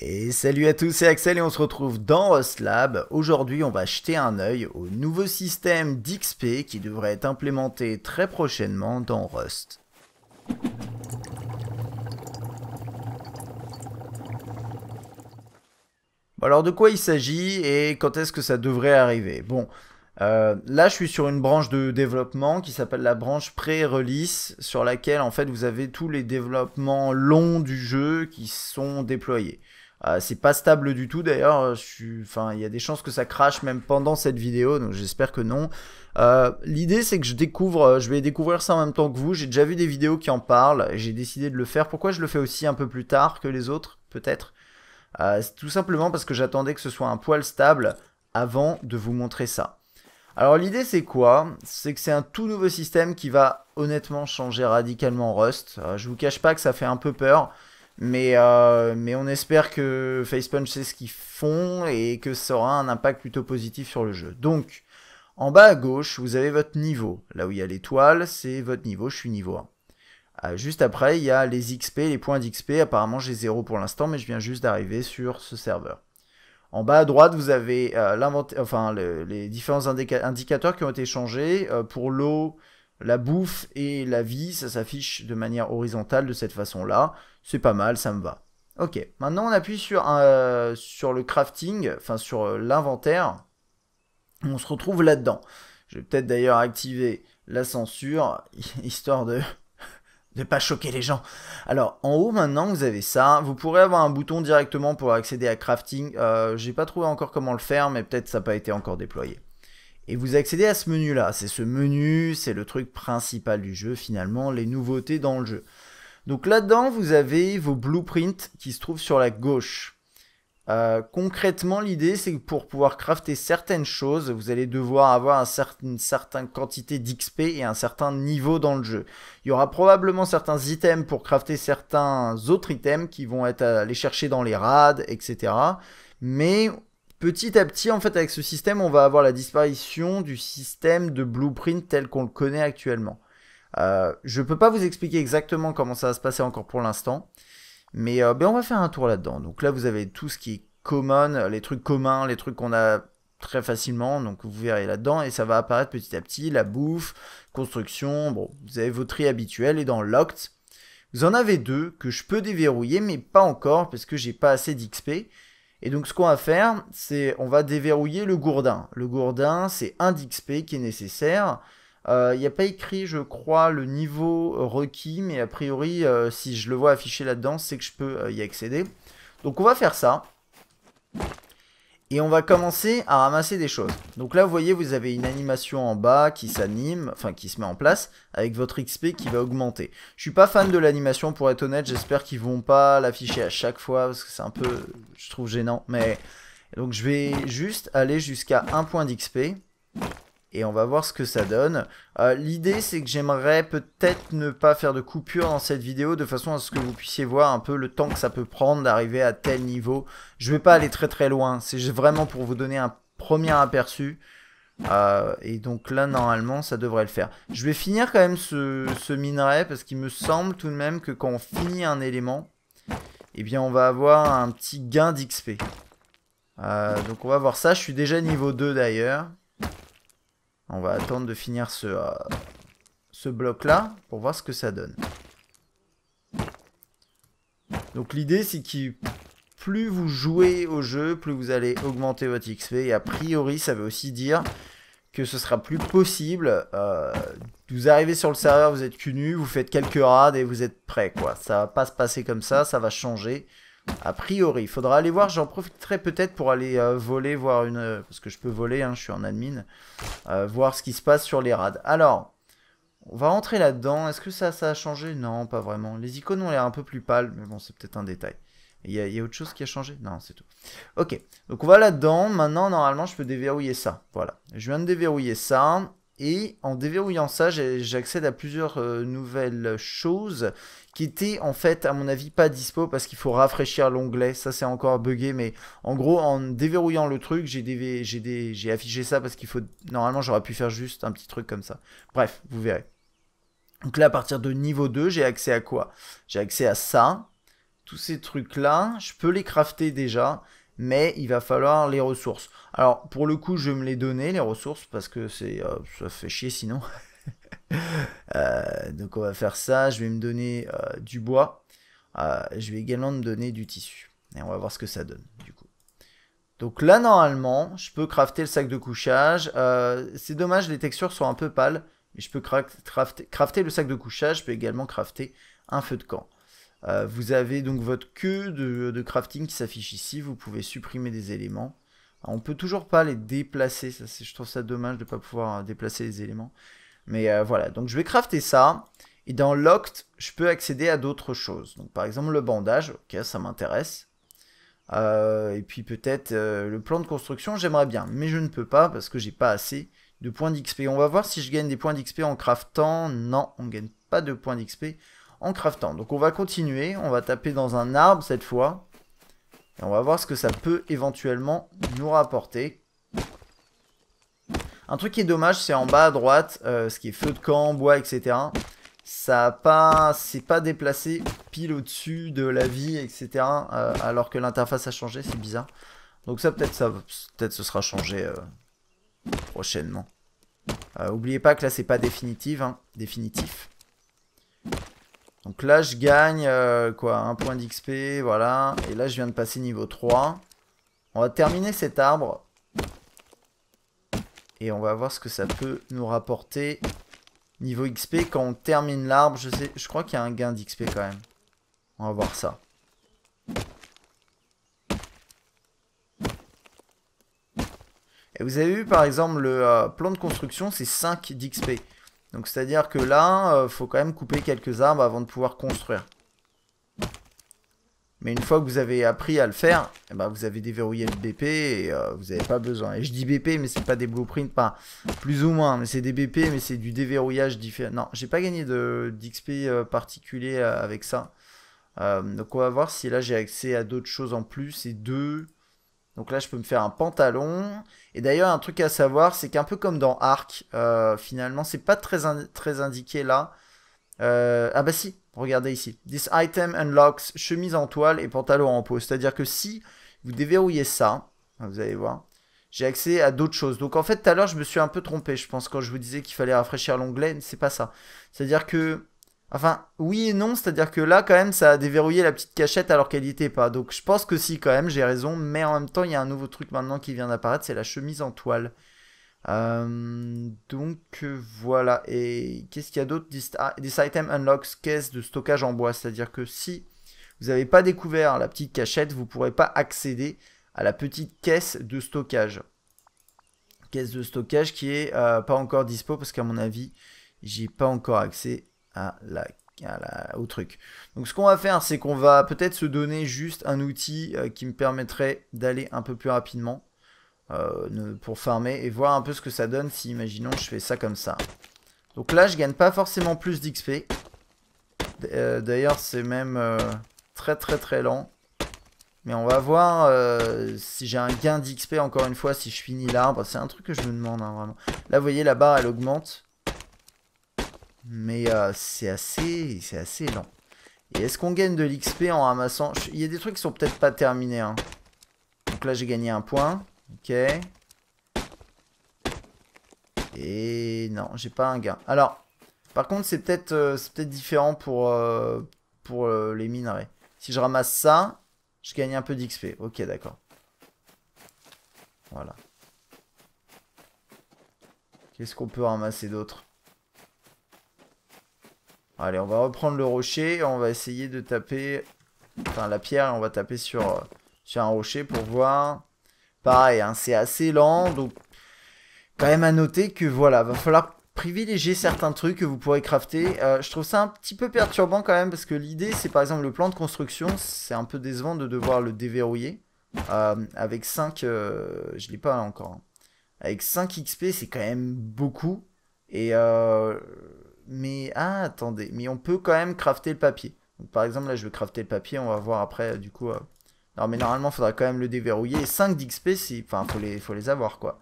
Et salut à tous, c'est Axel et on se retrouve dans Lab. Aujourd'hui, on va jeter un œil au nouveau système d'XP qui devrait être implémenté très prochainement dans Rust. alors de quoi il s'agit et quand est-ce que ça devrait arriver Bon, euh, là, je suis sur une branche de développement qui s'appelle la branche pré-release, sur laquelle en fait vous avez tous les développements longs du jeu qui sont déployés. Euh, c'est pas stable du tout d'ailleurs. Euh, il y a des chances que ça crache même pendant cette vidéo, donc j'espère que non. Euh, l'idée c'est que je découvre, je vais découvrir ça en même temps que vous. J'ai déjà vu des vidéos qui en parlent. J'ai décidé de le faire. Pourquoi je le fais aussi un peu plus tard que les autres, peut-être Tout simplement parce que j'attendais que ce soit un poil stable avant de vous montrer ça. Alors l'idée c'est quoi C'est que c'est un tout nouveau système qui va honnêtement changer radicalement Rust. je vous cache pas que ça fait un peu peur. Mais, euh, mais on espère que Facepunch sait ce qu'ils font et que ça aura un impact plutôt positif sur le jeu. Donc, en bas à gauche, vous avez votre niveau. Là où il y a l'étoile, c'est votre niveau, je suis niveau 1. Euh, juste après, il y a les XP, les points d'XP. Apparemment, j'ai zéro pour l'instant, mais je viens juste d'arriver sur ce serveur. En bas à droite, vous avez euh, enfin, les différents indicateurs qui ont été changés. pour l'eau, la bouffe et la vie, ça s'affiche de manière horizontale de cette façon-là. C'est pas mal, ça me va. Ok, maintenant on appuie sur, euh, le crafting, enfin sur euh, l'inventaire. On se retrouve là-dedans. Je vais peut-être d'ailleurs activer la censure, histoire de ne pas choquer les gens. Alors, en haut maintenant, vous avez ça. Vous pourrez avoir un bouton directement pour accéder à crafting. Je euh, J'ai pas trouvé encore comment le faire, mais peut-être ça n'a pas été encore déployé. Et vous accédez à ce menu-là. C'est ce menu, c'est le truc principal du jeu finalement, les nouveautés dans le jeu. Donc là-dedans, vous avez vos blueprints qui se trouvent sur la gauche. Euh, concrètement, l'idée, c'est que pour pouvoir crafter certaines choses, vous allez devoir avoir un une certaine quantité d'XP et un certain niveau dans le jeu. Il y aura probablement certains items pour crafter certains autres items qui vont être à aller chercher dans les rades, etc. Mais Petit à petit, en fait, avec ce système, on va avoir la disparition du système de blueprint tel qu'on le connaît actuellement. Euh, je ne peux pas vous expliquer exactement comment ça va se passer encore pour l'instant, mais euh, ben on va faire un tour là-dedans. Donc là, vous avez tout ce qui est common, les trucs communs, les trucs qu'on a très facilement, donc vous verrez là-dedans, et ça va apparaître petit à petit, la bouffe, construction, bon, vous avez vos tri habituels, et dans Locked, vous en avez deux que je peux déverrouiller, mais pas encore, parce que j'ai pas assez d'XP, et donc ce qu'on va faire, c'est on va déverrouiller le gourdin. Le gourdin, c'est un d'XP qui est nécessaire. Euh, il n'y a pas écrit, je crois, le niveau euh, requis, mais a priori, euh, si je le vois affiché là-dedans, c'est que je peux y accéder. Donc on va faire ça. Et on va commencer à ramasser des choses. Donc là, vous voyez, vous avez une animation en bas qui s'anime, enfin qui se met en place, avec votre XP qui va augmenter. Je suis pas fan de l'animation, pour être honnête, j'espère qu'ils vont pas l'afficher à chaque fois, parce que c'est un peu, je trouve gênant. Mais donc je vais juste aller jusqu'à un point d'XP et on va voir ce que ça donne. Euh, l'idée c'est que j'aimerais peut-être ne pas faire de coupure dans cette vidéo de façon à ce que vous puissiez voir un peu le temps que ça peut prendre d'arriver à tel niveau. Je vais pas aller très très loin, c'est vraiment pour vous donner un premier aperçu. Euh, et donc là normalement ça devrait le faire. Je vais finir quand même ce, minerai parce qu'il me semble tout de même que quand on finit un élément, eh bien on va avoir un petit gain d'XP. Euh, donc on va voir ça, je suis déjà niveau 2 d'ailleurs. On va attendre de finir euh, ce, bloc-là pour voir ce que ça donne. Donc l'idée, c'est que plus vous jouez au jeu, plus vous allez augmenter votre XP. Et a priori, ça veut aussi dire que ce sera plus possible. Euh, vous arrivez sur le serveur, vous êtes cunu, vous faites quelques rades et vous êtes prêt. Quoi. Ça va pas se passer comme ça, ça va changer. A priori, il faudra aller voir. J'en profiterai peut-être pour aller euh, voler, voir une... Euh, parce que je peux voler, hein, je suis en admin. Euh, voir ce qui se passe sur les rades. Alors, on va rentrer là-dedans. Est-ce que ça, ça a changé Non, pas vraiment. Les icônes ont l'air un peu plus pâles, mais bon, c'est peut-être un détail. Il y, a autre chose qui a changé Non, c'est tout. Ok, donc on va là-dedans. Maintenant, normalement, je peux déverrouiller ça. Voilà, je viens de déverrouiller ça. Et en déverrouillant ça, j'accède à plusieurs euh, nouvelles choses qui étaient en fait, à mon avis, pas dispo parce qu'il faut rafraîchir l'onglet. Ça, c'est encore buggé, mais en gros, en déverrouillant le truc, j'ai j'ai affiché ça parce qu'il faut. Normalement, j'aurais pu faire juste un petit truc comme ça. Bref, vous verrez. Donc là, à partir de niveau 2, j'ai accès à quoi J'ai accès à ça. Tous ces trucs-là, je peux les crafter déjà mais il va falloir les ressources. Alors pour le coup, je vais me les donner les ressources parce que c'est euh, ça fait chier sinon. Euh, donc on va faire ça. Je vais me donner euh, du bois. je vais également me donner du tissu et on va voir ce que ça donne du coup. Donc là normalement, je peux crafter le sac de couchage. c'est dommage, les textures sont un peu pâles, mais je peux crafter le sac de couchage. Je peux également crafter un feu de camp. Euh, vous avez donc votre queue de, crafting qui s'affiche ici. Vous pouvez supprimer des éléments. On ne peut toujours pas les déplacer. je trouve ça dommage de ne pas pouvoir euh, déplacer les éléments. Mais euh, voilà, donc je vais crafter ça. Et dans l'oct, je peux accéder à d'autres choses. par exemple le bandage, ok, ça m'intéresse. et puis peut-être le plan de construction, j'aimerais bien. Mais je ne peux pas parce que j'ai pas assez de points d'XP. On va voir si je gagne des points d'XP en craftant. Non, on ne gagne pas de points d'XP en craftant. Donc on va continuer, on va taper dans un arbre cette fois. Et on va voir ce que ça peut éventuellement nous rapporter. Un truc qui est dommage, c'est en bas à droite, euh, ce qui est feu de camp, bois, etc. Ça a pas, c'est pas déplacé pile au-dessus de la vie, etc. Euh, alors que l'interface a changé, c'est bizarre. Donc ça peut-être ça, peut-être ce sera changé euh, prochainement. Oubliez pas que là c'est pas définitif. Hein. définitif. Donc là, je gagne euh, quoi un point d'XP, voilà. Et là, je viens de passer niveau 3. On va terminer cet arbre. Et on va voir ce que ça peut nous rapporter niveau XP. Quand on termine l'arbre, je, sais, je crois qu'il y a un gain d'XP quand même. On va voir ça. Et vous avez vu par exemple le euh, plan de construction, c'est 5 d'XP. Donc c'est-à-dire que là, il euh, faut quand même couper quelques arbres avant de pouvoir construire. Mais une fois que vous avez appris à le faire, eh ben, vous avez déverrouillé le BP et euh, vous n'avez pas besoin. Et je dis BP, mais c'est pas des blueprints, pas plus ou moins, mais c'est des BP, mais c'est du déverrouillage différent. Non, j'ai pas gagné d'XP euh, particulier avec ça. donc on va voir si là j'ai accès à d'autres choses en plus. Et deux, donc là, je peux me faire un pantalon. Et d'ailleurs, un truc à savoir, c'est qu'un peu comme dans Arc, euh, finalement, c'est pas très, très indiqué là. Euh, ah bah si, regardez ici. This item unlocks chemise en toile et pantalon en peau. C'est-à-dire que si vous déverrouillez ça, vous allez voir, j'ai accès à d'autres choses. Donc en fait, tout à l'heure, je me suis un peu trompé, je pense, quand je vous disais qu'il fallait rafraîchir l'onglet. C'est pas ça. C'est-à-dire que Enfin, oui et non, c'est-à-dire que là, quand même, ça a déverrouillé la petite cachette alors qu'elle n'y était pas. Donc je pense que si, quand même, j'ai raison. Mais en même temps, il y a un nouveau truc maintenant qui vient d'apparaître, c'est la chemise en toile. Euh, donc euh, voilà. Et qu'est-ce qu'il y a d'autre this, item unlocks caisse de stockage en bois. C'est-à-dire que si vous n'avez pas découvert la petite cachette, vous ne pourrez pas accéder à la petite caisse de stockage. Caisse de stockage qui est euh, pas encore dispo parce qu'à mon avis, j'ai pas encore accès au truc. Donc ce qu'on va faire, c'est qu'on va peut-être se donner juste un outil euh, qui me permettrait d'aller un peu plus rapidement euh, pour farmer et voir un peu ce que ça donne si, imaginons, je fais ça comme ça. Donc là, je gagne pas forcément plus d'XP. Euh, d'ailleurs, c'est même très très très lent. Mais on va voir si j'ai un gain d'XP, encore une fois, si je finis l'arbre. C'est un truc que je me demande, hein, vraiment. Là, vous voyez, la barre, elle augmente mais euh, c'est assez, c'est assez lent. Et est-ce qu'on gagne de l'XP en ramassant Il y a des trucs qui sont peut-être pas terminés. Hein. Donc là, j'ai gagné un point. Ok. Et non, j'ai pas un gain. Alors, par contre, c'est peut-être euh, différent pour, euh, pour les minerais. Si je ramasse ça, je gagne un peu d'XP. Ok, d'accord. Voilà. Qu'est-ce qu'on peut ramasser d'autre Allez, on va reprendre le rocher. On va essayer de taper... Enfin, la pierre, on va taper euh, sur, un rocher pour voir. Pareil, hein, c'est assez lent. Donc, quand même à noter que voilà, va falloir privilégier certains trucs que vous pourrez crafter. Euh, je trouve ça un petit peu perturbant quand même parce que l'idée c'est par exemple le plan de construction, c'est un peu décevant de devoir le déverrouiller. Euh, avec 5, Je je l'ai pas encore. Hein. Avec 5 XP c'est quand même beaucoup. Et mais ah, attendez, mais on peut quand même crafter le papier. par exemple, là, je vais crafter le papier, on va voir après, du coup... Non, euh, mais normalement, il faudra quand même le déverrouiller. 5 d'XP, il enfin, faut les, faut les avoir, quoi.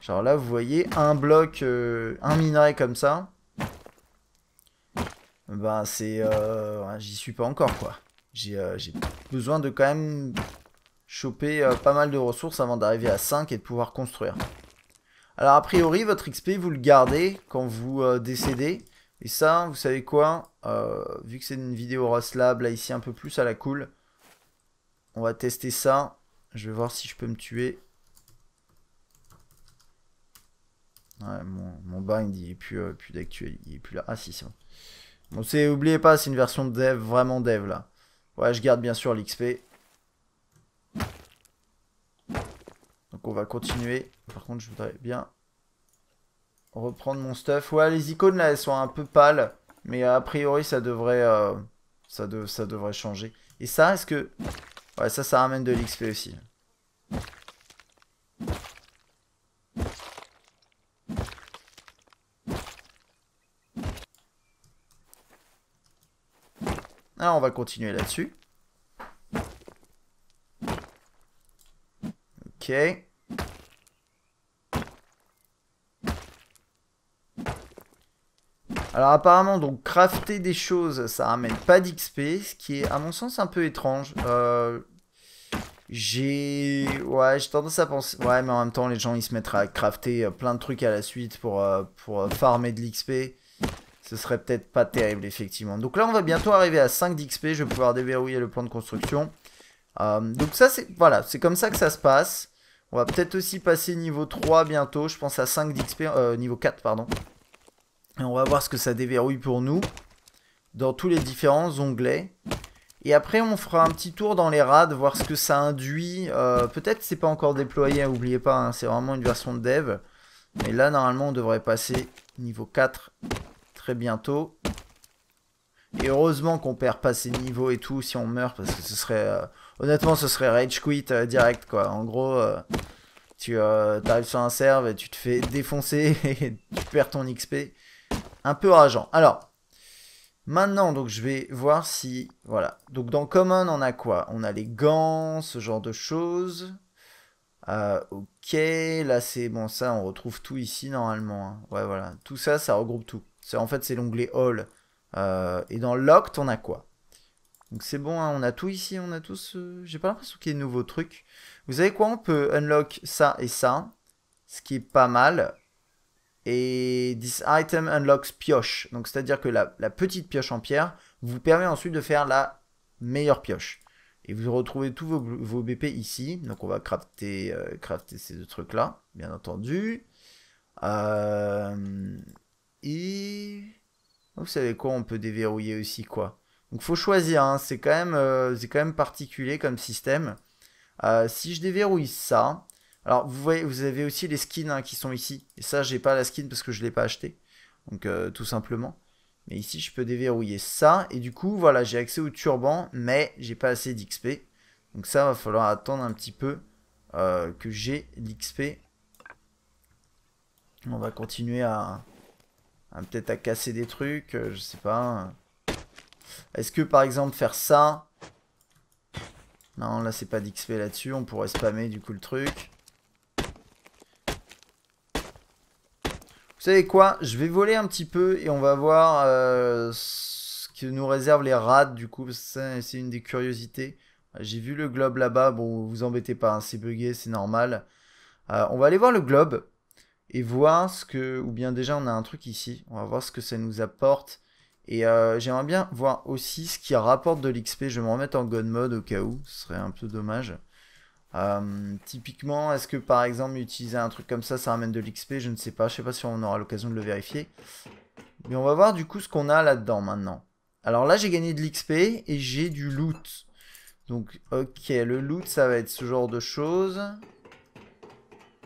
Genre là, vous voyez, un bloc, euh, un minerai comme ça. Ben, c'est... Euh, j'y suis pas encore, quoi. J'ai besoin de quand même choper pas mal de ressources avant d'arriver à 5 et de pouvoir construire. Alors a priori, votre XP, vous le gardez quand vous décédez. Et ça, vous savez quoi euh, Vu que c'est une vidéo Lab, là ici un peu plus à la cool. On va tester ça. Je vais voir si je peux me tuer. Ouais, mon, mon bind, il est plus, euh, plus Il est plus là. Ah si, c'est bon. oubliez pas, c'est une version dev, vraiment dev là. Ouais, je garde bien sûr l'XP. Donc on va continuer. Par contre, je voudrais bien Reprendre mon stuff. Ouais, les icônes là, elles sont un peu pâles. Mais a priori, ça devrait, euh, ça, ça devrait changer. Et ça, est-ce que... Ouais, ça, ça ramène de l'XP aussi. Alors, ah, on va continuer là-dessus. Ok. Alors apparemment, donc crafter des choses, ça ramène pas d'XP, ce qui est à mon sens un peu étrange. Euh, j'ai... Ouais, j'ai tendance à penser... Ouais, mais en même temps, les gens, ils se mettraient à crafter euh, plein de trucs à la suite pour, euh, pour farmer de l'XP. Ce serait peut-être pas terrible, effectivement. Donc là, on va bientôt arriver à 5 d'XP. Je vais pouvoir déverrouiller le plan de construction. donc ça, c'est... Voilà, c'est comme ça que ça se passe. On va peut-être aussi passer niveau 3 bientôt. Je pense à 5 d'XP... niveau 4, pardon. Et on va voir ce que ça déverrouille pour nous dans tous les différents onglets. Et après, on fera un petit tour dans les rades, voir ce que ça induit. Euh, peut-être c'est pas encore déployé, n'oubliez hein, pas, hein, c'est vraiment une version de dev. Mais là, normalement, on devrait passer niveau 4 très bientôt. Et heureusement qu'on perd pas ces niveaux et tout si on meurt, parce que ce serait... Euh, honnêtement, ce serait rage quit euh, direct, quoi. En gros, tu arrives sur un serve et tu te fais défoncer et tu perds ton XP un peu rageant. Alors, maintenant, donc je vais voir si... Voilà. Donc dans Common, on a quoi On a les gants, ce genre de choses. Euh, ok, là c'est bon, ça on retrouve tout ici normalement. Hein. Ouais, voilà. Tout ça, ça regroupe tout. En fait, c'est l'onglet All. Euh, et dans Locked, on a quoi donc c'est bon, hein, on a tout ici, on a tous ce... Euh, j'ai pas l'impression qu'il y ait de nouveaux trucs. Vous savez quoi On peut unlock ça et ça, ce qui est pas mal. Et this item unlocks pioche. Donc c'est-à-dire que la, petite pioche en pierre vous permet ensuite de faire la meilleure pioche. Et vous retrouvez tous vos, BP ici. Donc on va crafter, euh, crafter ces deux trucs-là, bien entendu. Euh, et... Vous savez quoi, on peut déverrouiller aussi quoi. Donc faut choisir, hein. c'est quand, même, euh, quand même particulier comme système. si je déverrouille ça, alors, vous voyez, vous avez aussi les skins hein, qui sont ici. Et ça, j'ai pas la skin parce que je l'ai pas acheté. Donc, euh, tout simplement. Mais ici, je peux déverrouiller ça. Et du coup, voilà, j'ai accès au turban, mais j'ai pas assez d'XP. Donc ça, va falloir attendre un petit peu euh, que j'ai l'XP. On va continuer à, peut-être à casser des trucs, euh, je sais pas. Est-ce que par exemple faire ça Non, là c'est pas d'XP là-dessus, on pourrait spammer du coup le truc. Vous savez quoi Je vais voler un petit peu et on va voir euh, ce que nous réservent les rats du coup. C'est une des curiosités. J'ai vu le globe là-bas. Bon, vous embêtez pas, hein, c'est bugué, c'est normal. Euh, on va aller voir le globe et voir ce que... Ou bien déjà on a un truc ici. On va voir ce que ça nous apporte. Et euh, j'aimerais bien voir aussi ce qui rapporte de l'XP. Je vais me remettre en God Mode au cas où. Ce serait un peu dommage. Euh, typiquement, est-ce que par exemple utiliser un truc comme ça, ça ramène de l'XP Je ne sais pas, je sais pas si on aura l'occasion de le vérifier. Mais on va voir du coup ce qu'on a là-dedans maintenant. Alors là, j'ai gagné de l'XP et j'ai du loot. Donc, ok, le loot, ça va être ce genre de choses.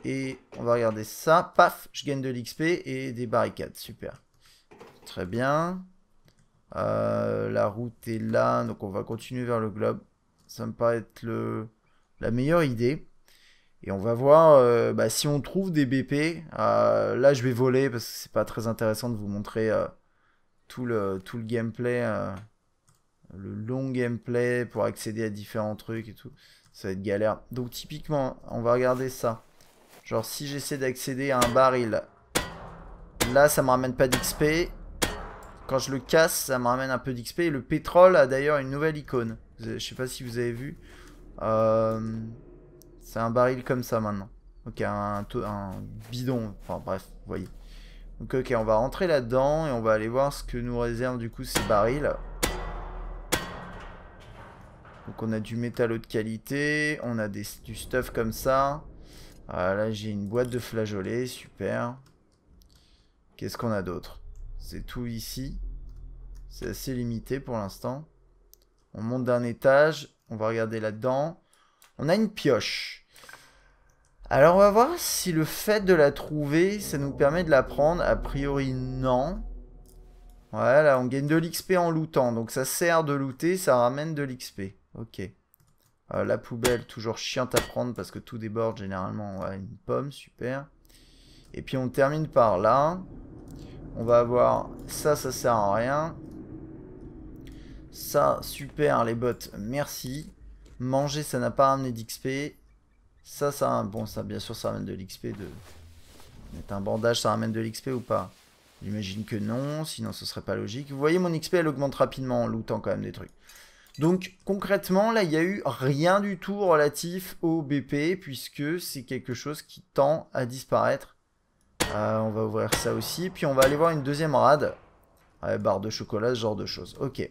Et on va regarder ça. Paf, je gagne de l'XP et des barricades. Super. Très bien. Euh, la route est là, donc on va continuer vers le globe. Ça me paraît être le la meilleure idée. Et on va voir euh, bah, si on trouve des BP. Euh, là, je vais voler parce que c'est pas très intéressant de vous montrer euh, tout, le, tout le gameplay, le long gameplay pour accéder à différents trucs et tout. Ça va être galère. Donc, typiquement, on va regarder ça. Genre, si j'essaie d'accéder à un baril, là, ça me ramène pas d'XP. Quand je le casse, ça me ramène un peu d'XP. le pétrole a d'ailleurs une nouvelle icône. Je sais pas si vous avez vu. Euh, c'est un baril comme ça maintenant. Ok, un, un bidon. Enfin bref, vous voyez. Donc ok, on va rentrer là-dedans et on va aller voir ce que nous réserve du coup ces barils. Donc on a du métal de qualité, on a des, du stuff comme ça. Ah, là j'ai une boîte de flageolets, super. Qu'est-ce qu'on a d'autre C'est tout ici. C'est assez limité pour l'instant. On monte d'un étage. On va regarder là-dedans. On a une pioche. Alors on va voir si le fait de la trouver, ça nous permet de la prendre. A priori, non. Voilà, on gagne de l'XP en lootant. Donc ça sert de looter, ça ramène de l'XP. Ok. Euh, la poubelle, toujours chiante à prendre parce que tout déborde généralement. une pomme, super. Et puis on termine par là. On va avoir ça, ça sert à rien. Ça, super les bottes, merci. Manger, ça n'a pas amené d'XP. Ça, ça, bon, ça, bien sûr, ça amène de l'XP de... Mettre un bandage, ça amène de l'XP ou pas J'imagine que non, sinon ce serait pas logique. Vous voyez, mon XP, elle augmente rapidement en lootant quand même des trucs. Donc, concrètement, là, il n'y a eu rien du tout relatif au BP, puisque c'est quelque chose qui tend à disparaître. Euh, on va ouvrir ça aussi, puis on va aller voir une deuxième rade. Ouais, barre de chocolat, ce genre de choses. Ok.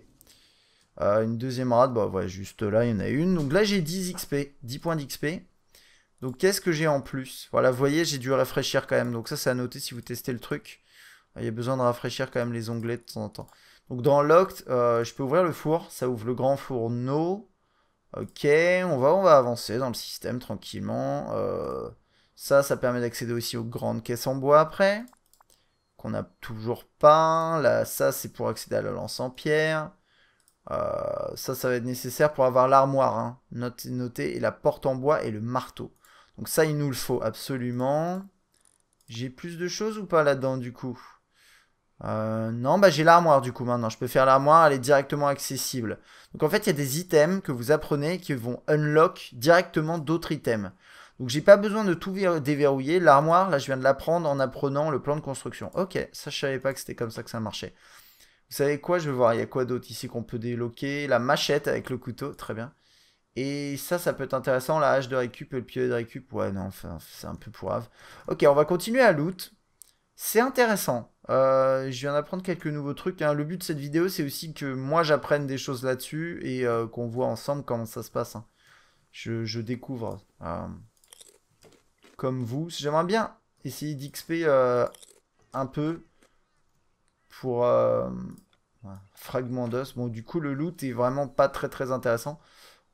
Euh, une deuxième rade, bah, ouais, juste là, il y en a une. Donc là, j'ai 10 XP, 10 points d'XP. Donc qu'est-ce que j'ai en plus Voilà, vous voyez, j'ai dû rafraîchir quand même. Donc ça, c'est à noter si vous testez le truc. Il y a besoin de rafraîchir quand même les onglets de temps en temps. Donc dans Locked, euh, je peux ouvrir le four. Ça ouvre le grand fourneau. Ok, on va, on va avancer dans le système tranquillement. Euh, ça, ça permet d'accéder aussi aux grandes caisses en bois après. Qu'on a toujours pas. Là, ça, c'est pour accéder à la lance en pierre. Euh, ça, ça va être nécessaire pour avoir l'armoire. Hein. Notez, et la porte en bois et le marteau. Donc ça, il nous le faut absolument. J'ai plus de choses ou pas là-dedans, du coup euh, Non, bah j'ai l'armoire, du coup, maintenant. Je peux faire l'armoire, elle est directement accessible. Donc en fait, il y a des items que vous apprenez qui vont unlock directement d'autres items. Donc j'ai pas besoin de tout déverrouiller. L'armoire, là, je viens de l'apprendre en apprenant le plan de construction. Ok, ça, je savais pas que c'était comme ça que ça marchait. Vous savez quoi Je vais voir, il y a quoi d'autre ici qu'on peut déloquer La machette avec le couteau, très bien. Et ça, ça peut être intéressant, la hache de récup et le pied de récup. Ouais, non, enfin, c'est un peu pourrave. Ok, on va continuer à loot. C'est intéressant. Euh, je viens d'apprendre quelques nouveaux trucs. Hein. Le but de cette vidéo, c'est aussi que moi, j'apprenne des choses là-dessus et euh, qu'on voit ensemble comment ça se passe. Hein. Je, découvre. Euh, comme vous. J'aimerais bien essayer d'XP un peu pour Fragment d'os. Bon, du coup, le loot est vraiment pas très très intéressant.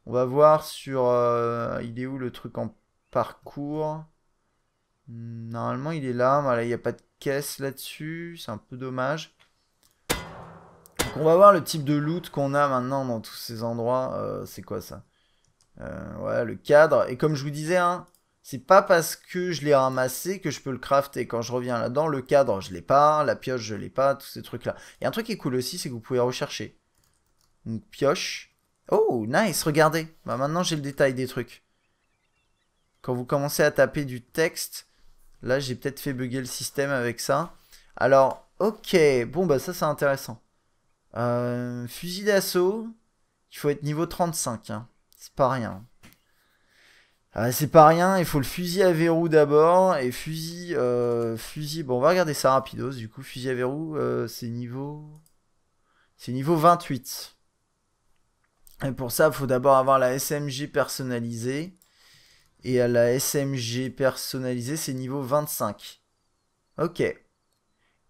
On va voir sur. Euh, il est où le truc en parcours Normalement, il est là. Voilà, il n'y a pas de caisse là-dessus. C'est un peu dommage. on va voir le type de loot qu'on a maintenant dans tous ces endroits. Euh, c'est quoi ça voilà euh, Ouais, le cadre. Et comme je vous disais, hein, c'est pas parce que je l'ai ramassé que je peux le crafter. Quand je reviens là-dedans, le cadre, je l'ai pas, la pioche, je l'ai pas, tous ces trucs-là. Et un truc qui est cool aussi, c'est que vous pouvez rechercher. une pioche. Oh, nice, regardez. Bah, maintenant, j'ai le détail des trucs. Quand vous commencez à taper du texte, là, j'ai peut-être fait bugger le système avec ça. Alors, ok, bon, bah ça, c'est intéressant. Euh, fusil d'assaut, il faut être niveau 35, hein. c'est pas rien. Ah, c'est pas rien, il faut le fusil à verrou d'abord. Et fusil. Euh, fusil. Bon, on va regarder ça rapidos. Du coup, fusil à verrou, euh, c'est niveau. C'est niveau 28. Et pour ça, il faut d'abord avoir la SMG personnalisée. Et à la SMG personnalisée, c'est niveau 25. Ok.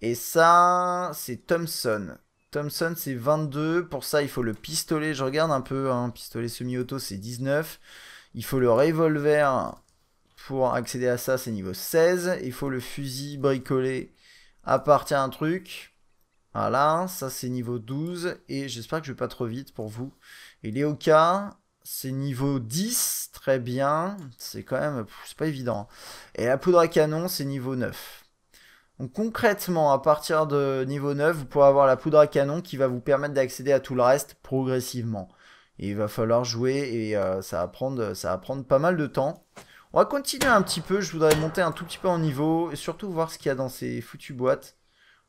Et ça, c'est Thompson. Thompson, c'est 22. Pour ça, il faut le pistolet. Je regarde un peu. un hein, Pistolet semi-auto, c'est 19. Il faut le revolver pour accéder à ça, c'est niveau 16. Il faut le fusil bricolé à partir d'un truc. Voilà, ça c'est niveau 12. Et j'espère que je vais pas trop vite pour vous. Et Léoka, c'est niveau 10, très bien. C'est quand même, c'est pas évident. Et la poudre à canon, c'est niveau 9. Donc concrètement, à partir de niveau 9, vous pourrez avoir la poudre à canon qui va vous permettre d'accéder à tout le reste progressivement il va falloir jouer et euh, ça, va prendre, ça pas mal de temps. On va continuer un petit peu, je voudrais monter un tout petit peu en niveau et surtout voir ce qu'il y a dans ces foutues boîtes.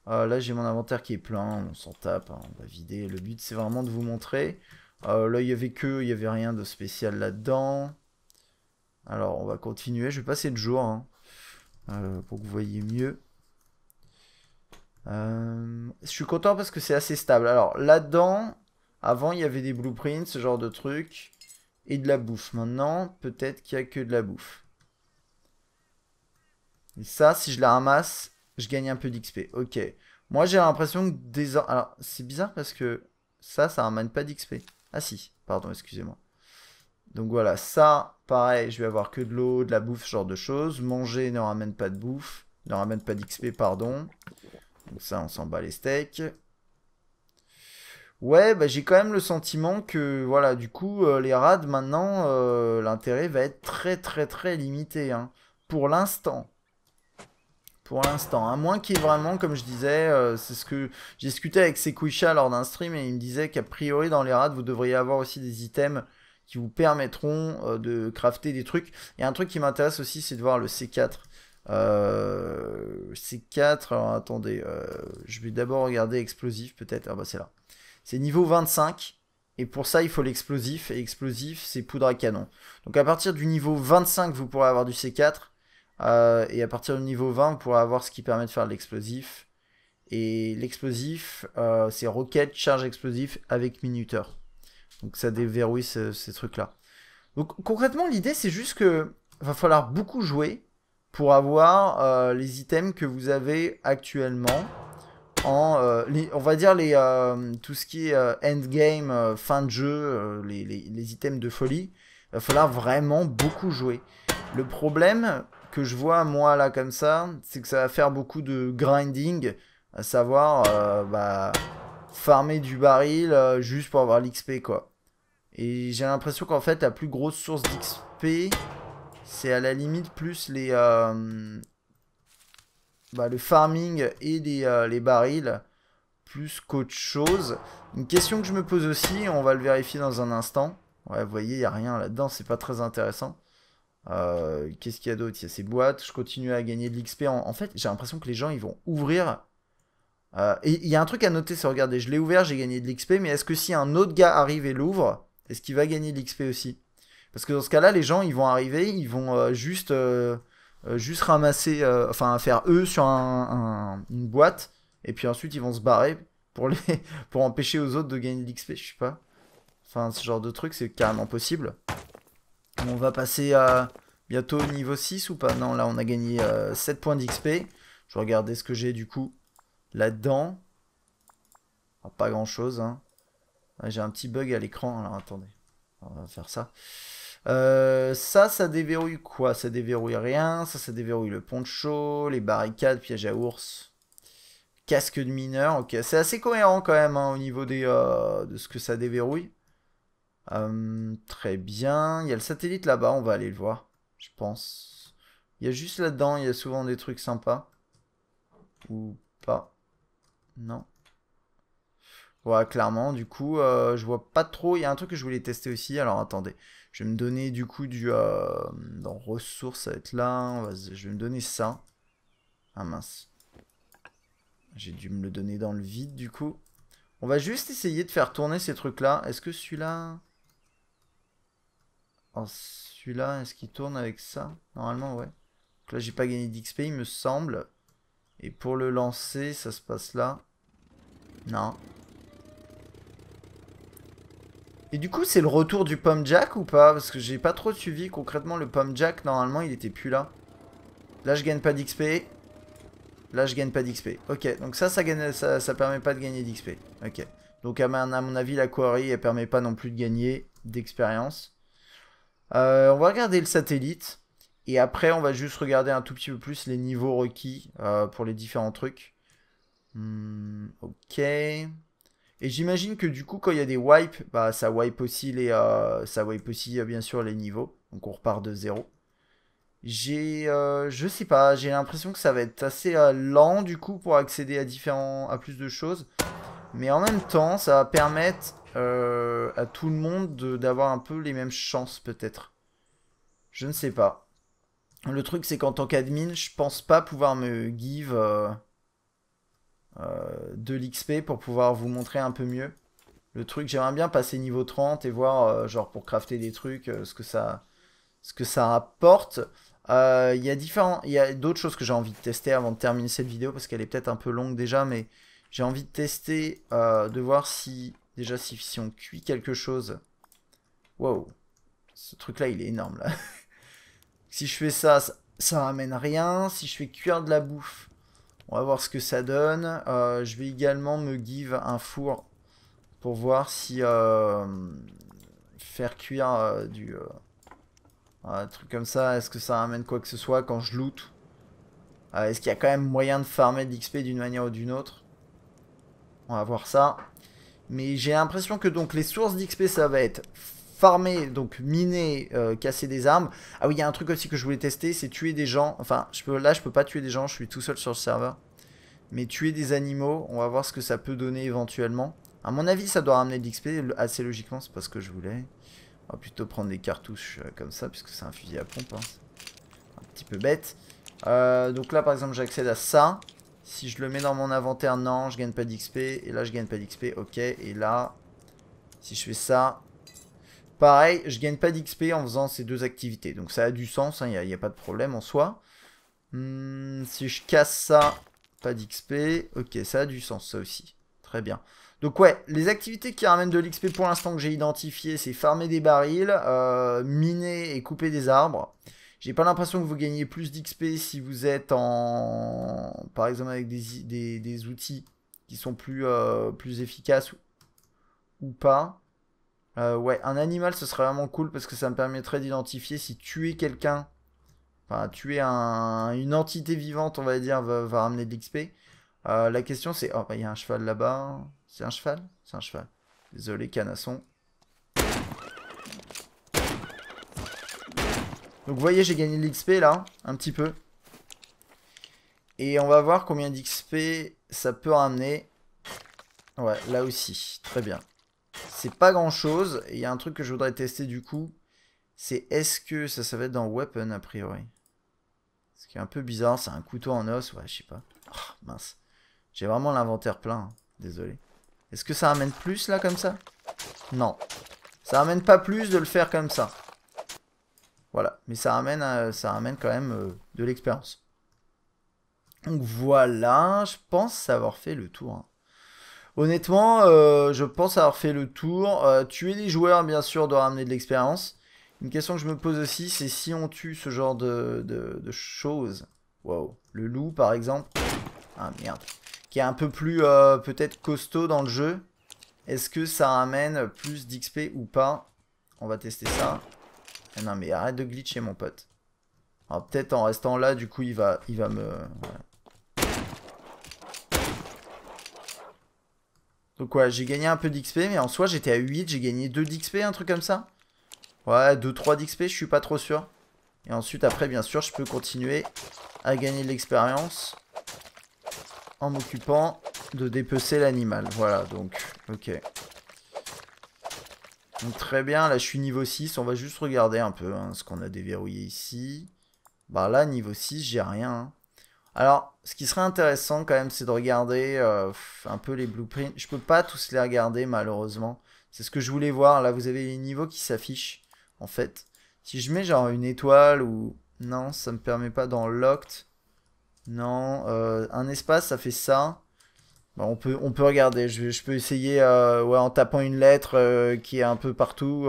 Euh, là j'ai mon inventaire qui est plein, on s'en tape, hein, on va vider. Le but c'est vraiment de vous montrer. Euh, là il y avait que, il n'y avait rien de spécial là-dedans. Alors on va continuer, je vais passer le jour hein, pour que vous voyez mieux. je suis content parce que c'est assez stable. Alors là-dedans, avant, il y avait des blueprints, ce genre de truc, Et de la bouffe. Maintenant, peut-être qu'il n'y a que de la bouffe. Et ça, si je la ramasse, je gagne un peu d'XP. Ok. Moi, j'ai l'impression que des... Alors, c'est bizarre parce que ça, ça ramène pas d'XP. Ah si, pardon, excusez-moi. Donc voilà, ça, pareil, je vais avoir que de l'eau, de la bouffe, ce genre de choses. Manger ne ramène pas de bouffe, ne ramène pas d'XP, pardon. Donc ça, on s'en bat les steaks. Ouais, bah, j'ai quand même le sentiment que, voilà, du coup, euh, les rades, maintenant, euh, l'intérêt va être très, très, très limité. Hein. pour l'instant. Pour l'instant. À moins qu'il vraiment, comme je disais, euh, c'est ce que j'ai discuté avec Sekouisha lors d'un stream et il me disait qu'a priori, dans les rades, vous devriez avoir aussi des items qui vous permettront de crafter des trucs. Et un truc qui m'intéresse aussi, c'est de voir le C4. C4, alors attendez, je vais d'abord regarder explosif peut-être. Ah bah c'est là. C'est niveau 25. Et pour ça, il faut l'explosif. Et explosif, c'est poudre à canon. Donc à partir du niveau 25, vous pourrez avoir du C4. Euh, et à partir du niveau 20, vous pourrez avoir ce qui permet de faire l'explosif. Et l'explosif, euh, c'est roquette, charge explosif avec minuteur. Donc ça déverrouille ces trucs-là. Donc concrètement, l'idée, c'est juste que va falloir beaucoup jouer pour avoir euh, les items que vous avez actuellement en, euh, on va dire, les, euh, tout ce qui est euh, endgame, fin de jeu, les, items de folie. Il va falloir vraiment beaucoup jouer. Le problème que je vois, moi, là, comme ça, c'est que ça va faire beaucoup de grinding, à savoir, bah, farmer du baril juste pour avoir l'XP, quoi. Et j'ai l'impression qu'en fait, la plus grosse source d'XP, c'est à la limite plus les, bah, le farming et euh, les, barils plus qu'autre chose. Une question que je me pose aussi, on va le vérifier dans un instant. Ouais, vous voyez, il n'y a rien là-dedans, c'est pas très intéressant. Euh, qu'est-ce qu'il y a d'autre Il y a ces boîtes, je continue à gagner de l'XP. En, fait, j'ai l'impression que les gens, ils vont ouvrir. Euh, et il y a un truc à noter, c'est regardez, je l'ai ouvert, j'ai gagné de l'XP, mais est-ce que si un autre gars arrive et l'ouvre, est-ce qu'il va gagner de l'XP aussi Parce que dans ce cas-là, les gens, ils vont arriver, ils vont juste euh, juste ramasser, euh, enfin faire eux sur une boîte, et puis ensuite ils vont se barrer pour, les, pour empêcher aux autres de gagner de l'XP, je sais pas. Enfin, ce genre de truc, c'est carrément possible. On va passer à bientôt au niveau 6 ou pas Non, là on a gagné 7 euh, points d'XP. Je vais regarder ce que j'ai du coup là-dedans. Ah, pas grand chose. Hein. J'ai un petit bug à l'écran. Alors attendez, on va faire ça. Euh, ça, ça déverrouille quoi Ça déverrouille rien. Ça, ça déverrouille le poncho, les barricades, piège à ours, casque de mineur. Ok, c'est assez cohérent quand même hein, au niveau des, euh, de ce que ça déverrouille. Hum, très bien. Il y a le satellite là-bas, on va aller le voir, je pense. Il y a juste là-dedans, il y a souvent des trucs sympas. Ou pas. Non. Ouais, clairement, du coup, euh, je vois pas trop. Il y a un truc que je voulais tester aussi, alors attendez. Je vais me donner du coup du... Euh, dans ressources, ça va être là. Je vais me donner ça. Ah mince. J'ai dû me le donner dans le vide du coup. On va juste essayer de faire tourner ces trucs-là. Est-ce que celui-là... Oh, celui-là, est-ce qu'il tourne avec ça Normalement, ouais. Donc là, j'ai pas gagné d'XP, il me semble. Et pour le lancer, ça se passe là. Non. Et du coup, c'est le retour du Pomme Jack ou pas Parce que j'ai pas trop suivi concrètement le Pomme Jack. Normalement, il était plus là. Là, je gagne pas d'XP. Là, je gagne pas d'XP. Ok, donc ça ça, gagne, ça, permet pas de gagner d'XP. Ok. Donc, à, mon avis, la quarry, elle permet pas non plus de gagner d'expérience. Euh, on va regarder le satellite. Et après, on va juste regarder un tout petit peu plus les niveaux requis euh, pour les différents trucs. Hmm, ok. Et j'imagine que du coup, quand il y a des wipes, bah, ça wipe aussi, les, euh, ça wipe aussi euh, bien sûr les niveaux. Donc on repart de zéro. J'ai, euh, je sais pas, j'ai l'impression que ça va être assez lent du coup pour accéder à différents, à plus de choses. Mais en même temps, ça va permettre à tout le monde d'avoir un peu les mêmes chances peut-être. Je ne sais pas. Le truc, c'est qu'en tant qu'admin, je pense pas pouvoir me give de l'XP pour pouvoir vous montrer un peu mieux le truc. J'aimerais bien passer niveau 30 et voir, euh, genre pour crafter des trucs, euh, ce, que ça, ce que ça apporte. Euh, il y a différents, il y a d'autres choses que j'ai envie de tester avant de terminer cette vidéo parce qu'elle est peut-être un peu longue déjà, mais j'ai envie de tester, de voir si déjà si, si, on cuit quelque chose. Wow, ce truc-là il est énorme si je fais ça, ça, ça ramène rien. Si je fais cuire de la bouffe, on va voir ce que ça donne. Euh, je vais également me give un four pour voir si euh, faire cuire euh, du truc comme ça, est-ce que ça amène quoi que ce soit quand je loot Est-ce qu'il y a quand même moyen de farmer de l'XP d'une manière ou d'une autre On va voir ça. Mais j'ai l'impression que donc les sources d'XP ça va être farmer, donc miner, euh, casser des armes. Ah oui, il y a un truc aussi que je voulais tester, c'est tuer des gens. Enfin, là, je peux pas tuer des gens, je suis tout seul sur le serveur. Mais tuer des animaux, on va voir ce que ça peut donner éventuellement. À mon avis, ça doit ramener de l'XP, assez logiquement, c'est pas ce que je voulais. On va plutôt prendre des cartouches euh, comme ça, puisque c'est un fusil à pompe. Hein. Un petit peu bête. Euh, donc là, par exemple, j'accède à ça. Si je le mets dans mon inventaire, non, je gagne pas d'XP. Et là, je gagne pas d'XP, ok. Et là, si je fais ça, Pareil, je gagne pas d'XP en faisant ces deux activités. Donc ça a du sens, il hein, n'y a, pas de problème en soi. Hmm, si je casse ça, pas d'XP. Ok, ça a du sens ça aussi. Très bien. Donc ouais, les activités qui ramènent de l'XP pour l'instant que j'ai identifié, c'est farmer des barils, euh, miner et couper des arbres. J'ai pas l'impression que vous gagnez plus d'XP si vous êtes en... Par exemple avec des, outils qui sont plus, euh, plus efficaces ou pas. Euh, ouais, un animal, ce serait vraiment cool parce que ça me permettrait d'identifier si tuer quelqu'un, enfin tuer un, une entité vivante, on va dire, va, ramener de l'XP. Euh, la question c'est, oh bah il y a un cheval là-bas. C'est un cheval C'est un cheval. Désolé, canasson. Donc vous voyez, j'ai gagné de l'XP là, un petit peu. Et on va voir combien d'XP ça peut ramener. Ouais, là aussi, très bien. C'est pas grand chose. Il y a un truc que je voudrais tester du coup. C'est est-ce que ça, ça va être dans Weapon a priori Ce qui est un peu bizarre, c'est un couteau en os. Ouais, je sais pas. Oh, mince. J'ai vraiment l'inventaire plein. Hein. Désolé. Est-ce que ça ramène plus là comme ça Non. Ça ramène pas plus de le faire comme ça. Voilà. Mais ça ramène, euh, ça quand même euh, de l'expérience. Donc voilà, je pense avoir fait le tour. Hein. Honnêtement, euh, je pense avoir fait le tour. Euh, tuer les joueurs, bien sûr, doit ramener de l'expérience. Une question que je me pose aussi, c'est si on tue ce genre de, choses. Waouh. Le loup, par exemple. Ah merde. Qui est un peu plus, euh, peut-être, costaud dans le jeu. Est-ce que ça ramène plus d'XP ou pas On va tester ça. Ah non, mais arrête de glitcher, mon pote. Alors peut-être en restant là, du coup, il va, il va me... Donc ouais, j'ai gagné un peu d'XP, mais en soi, j'étais à 8, j'ai gagné 2 d'XP, un truc comme ça. Ouais, 2-3 d'XP, je suis pas trop sûr. Et ensuite, après, bien sûr, je peux continuer à gagner de l'expérience en m'occupant de dépecer l'animal. Voilà, donc, ok. très bien, là, je suis niveau 6. On va juste regarder un peu hein, ce qu'on a déverrouillé ici. Bah là, niveau 6, j'ai rien. Hein. Alors, ce qui serait intéressant quand même, c'est de regarder euh, un peu les blueprints. Je peux pas tous les regarder malheureusement. C'est ce que je voulais voir. Là, vous avez les niveaux qui s'affichent, en fait. Si je mets genre une étoile ou... Non, ça me permet pas dans Locked. Non, euh, un espace, ça fait ça. on, peut, on peut regarder. Je, peux essayer euh, en tapant une lettre qui est un peu partout.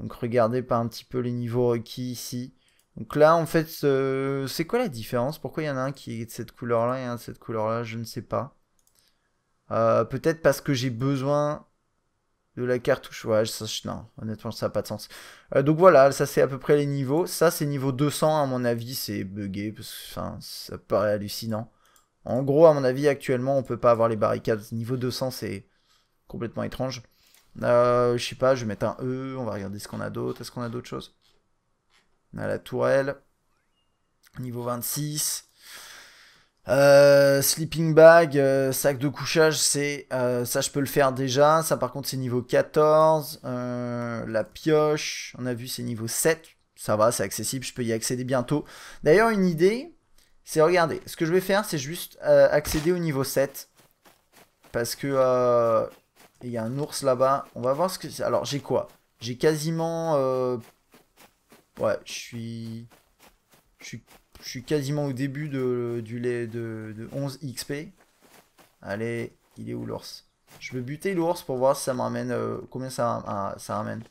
donc, regardez pas un petit peu les niveaux requis ici. Donc là, en fait, c'est quoi la différence Pourquoi il y en a un qui est de cette couleur-là et un de cette couleur-là Je ne sais pas. Euh, peut-être parce que j'ai besoin de la cartouche. Ouais, ça, non, honnêtement, ça n'a pas de sens. Euh, donc voilà, ça c'est à peu près les niveaux. Ça, c'est niveau 200, à mon avis, c'est bugué, parce que ça paraît hallucinant. En gros, à mon avis, actuellement, on peut pas avoir les barricades. Niveau 200, c'est complètement étrange. Euh, je sais pas, je vais mettre un E, on va regarder ce qu'on a d'autre. Est-ce qu'on a d'autres choses on a la tourelle. Niveau 26. Euh, sleeping bag, euh, sac de couchage, c'est euh, ça je peux le faire déjà. Ça par contre c'est niveau 14. la pioche, on a vu c'est niveau 7. Ça va, c'est accessible, je peux y accéder bientôt. D'ailleurs une idée, c'est regardez, ce que je vais faire c'est juste accéder au niveau 7. Parce que il y a un ours là-bas. On va voir ce que... Alors j'ai quoi J'ai quasiment Ouais, je suis... Je suis, quasiment au début de, du lait de, de 11 XP. Allez, il est où l'ours Je veux buter l'ours pour voir si ça m'amène euh, combien ça, ça ramène.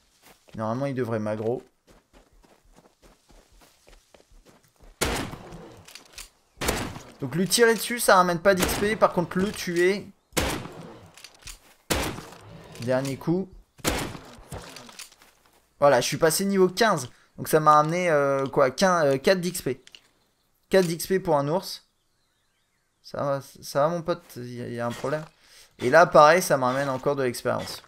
Normalement, il devrait m'aggro. Donc le tirer dessus, ça ramène pas d'XP. Par contre, le tuer... Dernier coup. Voilà, je suis passé niveau 15. Donc ça m'a amené euh, quoi 4 d'XP. 4 d'XP pour un ours. Ça va, ça va mon pote, il y, a un problème. Et là pareil, ça m'amène encore de l'expérience.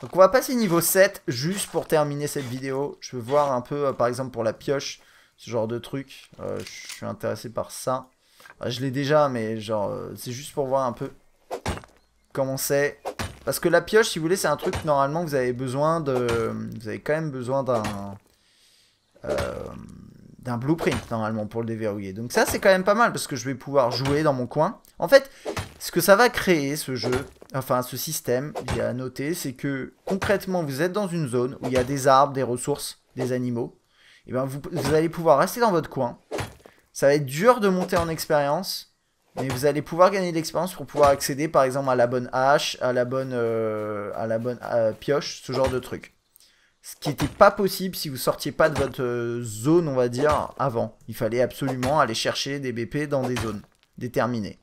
Donc on va passer niveau 7 juste pour terminer cette vidéo. Je veux voir un peu euh, par exemple pour la pioche, ce genre de truc. Euh, je suis intéressé par ça. je l'ai déjà mais genre c'est juste pour voir un peu comment c'est. Parce que la pioche si vous voulez c'est un truc normalement vous avez besoin de... Vous avez quand même besoin d'un euh, d'un blueprint normalement pour le déverrouiller. Donc ça c'est quand même pas mal parce que je vais pouvoir jouer dans mon coin. En fait, ce que ça va créer ce jeu, enfin ce système, j'ai à noter, c'est que concrètement vous êtes dans une zone où il y a des arbres, des ressources, des animaux. Et eh bien vous, allez pouvoir rester dans votre coin. Ça va être dur de monter en expérience. Mais vous allez pouvoir gagner de l'expérience pour pouvoir accéder par exemple à la bonne hache, à la bonne, euh, à la bonne euh, pioche, ce genre de truc. Ce qui n'était pas possible si vous sortiez pas de votre euh, zone, on va dire, avant. Il fallait absolument aller chercher des BP dans des zones déterminées.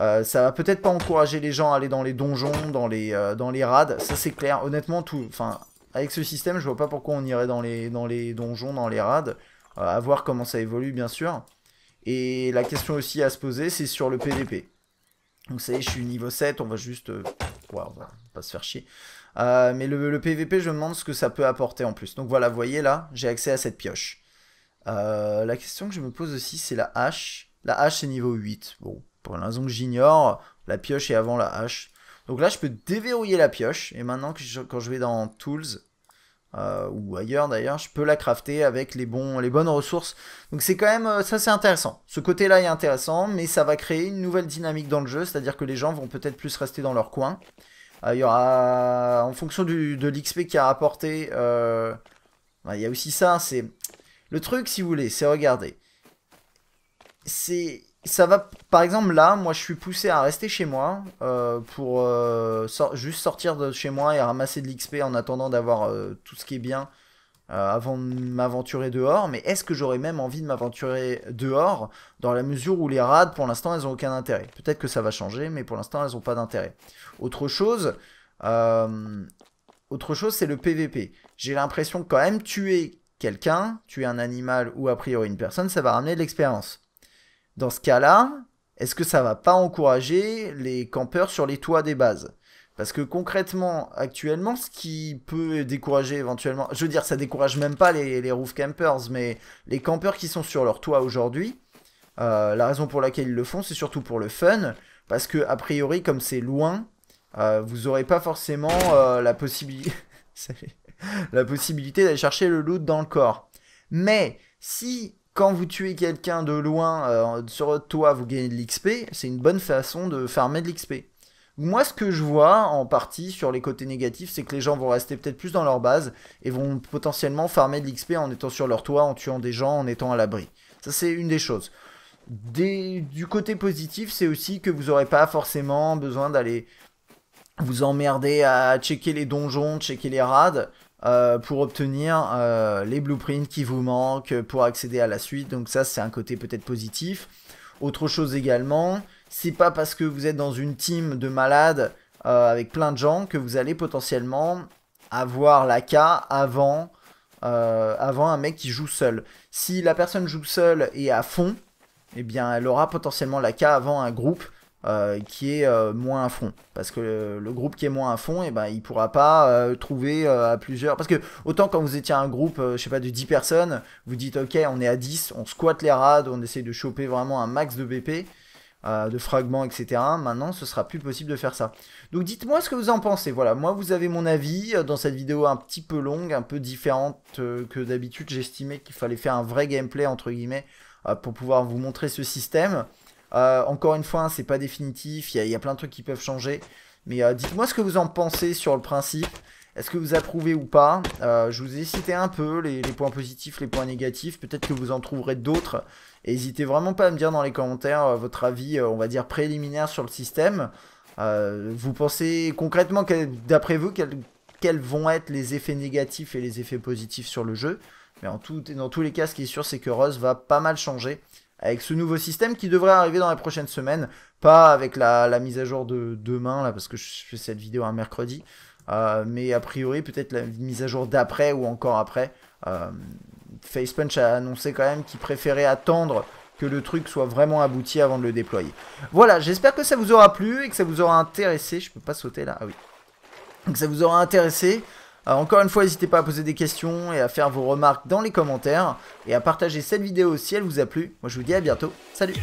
Euh, ça va peut-être pas encourager les gens à aller dans les donjons, dans les, euh, dans les rades, ça c'est clair. Honnêtement, tout, enfin, avec ce système, je vois pas pourquoi on irait dans les, dans les donjons, dans les rades. Euh, à voir comment ça évolue, bien sûr. Et la question aussi à se poser, c'est sur le PVP. Donc, vous savez, je suis niveau 7, on va juste... On on va pas se faire chier. Euh, mais le, PVP, je me demande ce que ça peut apporter en plus. Donc voilà, vous voyez là, j'ai accès à cette pioche. Euh, la question que je me pose aussi, c'est la hache. La hache, c'est niveau 8. Bon, pour l'instant que j'ignore, la pioche est avant la hache. Donc là, je peux déverrouiller la pioche. Et maintenant, que quand je vais dans Tools, euh, ou ailleurs d'ailleurs, je peux la crafter avec les, bons, les bonnes ressources. Donc c'est quand même, ça c'est intéressant. Ce côté-là est intéressant, mais ça va créer une nouvelle dynamique dans le jeu, c'est-à-dire que les gens vont peut-être plus rester dans leur coin. Euh, en fonction de l'XP qui a rapporté, euh, il y a aussi ça. C'est le truc, si vous voulez, c'est regarder, C'est ça va, par exemple là, moi je suis poussé à rester chez moi euh, pour juste sortir de chez moi et ramasser de l'XP en attendant d'avoir tout ce qui est bien euh, avant de m'aventurer dehors, mais est-ce que j'aurais même envie de m'aventurer dehors dans la mesure où les rades, pour l'instant, elles n'ont aucun intérêt. Peut-être que ça va changer, mais pour l'instant, elles n'ont pas d'intérêt. Autre chose, euh, autre chose, c'est le PVP. J'ai l'impression que quand même tuer quelqu'un, tuer un animal ou a priori une personne, ça va ramener de l'expérience. Dans ce cas-là, est-ce que ça va pas encourager les campeurs sur les toits des bases parce que concrètement, actuellement, ce qui peut décourager éventuellement, je veux dire, ça décourage même pas les, roof campers, mais les campeurs qui sont sur leur toit aujourd'hui, euh, la raison pour laquelle ils le font, c'est surtout pour le fun, parce que a priori, comme c'est loin, euh, vous aurez pas forcément euh, la, la possibilité d'aller chercher le loot dans le corps. Mais si quand vous tuez quelqu'un de loin sur votre toit, vous gagnez de l'XP, c'est une bonne façon de farmer de l'XP. Moi, ce que je vois en partie sur les côtés négatifs, c'est que les gens vont rester peut-être plus dans leur base et vont potentiellement farmer de l'XP en étant sur leur toit, en tuant des gens, en étant à l'abri. Ça, c'est une des choses. du côté positif, c'est aussi que vous n'aurez pas forcément besoin d'aller vous emmerder à checker les donjons, checker les rades. Euh, pour obtenir euh, les blueprints qui vous manquent pour accéder à la suite. Donc ça, c'est un côté peut-être positif. Autre chose également, c'est pas parce que vous êtes dans une team de malades euh, avec plein de gens que vous allez potentiellement avoir la K avant, euh, avant un mec qui joue seul. Si la personne joue seule et à fond, eh bien elle aura potentiellement la K avant un groupe euh, qui est moins à fond. Parce que le groupe qui est moins à fond, et eh ben, il pourra pas trouver à plusieurs. Parce que autant quand vous étiez un groupe, je sais pas, de 10 personnes, vous dites ok, on est à 10, on squatte les rades, on essaye de choper vraiment un max de BP. Euh, de fragments, etc. Maintenant, ce sera plus possible de faire ça. Donc dites-moi ce que vous en pensez. Voilà, moi vous avez mon avis euh, dans cette vidéo un petit peu longue, un peu différente euh, que d'habitude. J'estimais qu'il fallait faire un vrai gameplay entre guillemets pour pouvoir vous montrer ce système. encore une fois, ce hein, c'est pas définitif, il y, a plein de trucs qui peuvent changer. Mais dites-moi ce que vous en pensez sur le principe. Est-ce que vous approuvez ou pas euh, Je vous ai cité un peu les, points positifs, les points négatifs. Peut-être que vous en trouverez d'autres. N'hésitez vraiment pas à me dire dans les commentaires euh, votre avis, euh, on va dire préliminaire sur le système. vous pensez concrètement, d'après vous, quels, vont être les effets négatifs et les effets positifs sur le jeu mais en tout, dans tous les cas, ce qui est sûr, c'est que Rose va pas mal changer avec ce nouveau système qui devrait arriver dans les prochaines semaines. Pas avec la, la mise à jour de demain, là, parce que je fais cette vidéo un mercredi. Euh, mais a priori, peut-être la mise à jour d'après ou encore après. Euh, Facepunch a annoncé quand même qu'il préférait attendre que le truc soit vraiment abouti avant de le déployer. Voilà, j'espère que ça vous aura plu et que ça vous aura intéressé. Je peux pas sauter là, ah oui. Que ça vous aura intéressé. Euh, encore une fois, n'hésitez pas à poser des questions et à faire vos remarques dans les commentaires. Et à partager cette vidéo si elle vous a plu. Moi, je vous dis à bientôt. Salut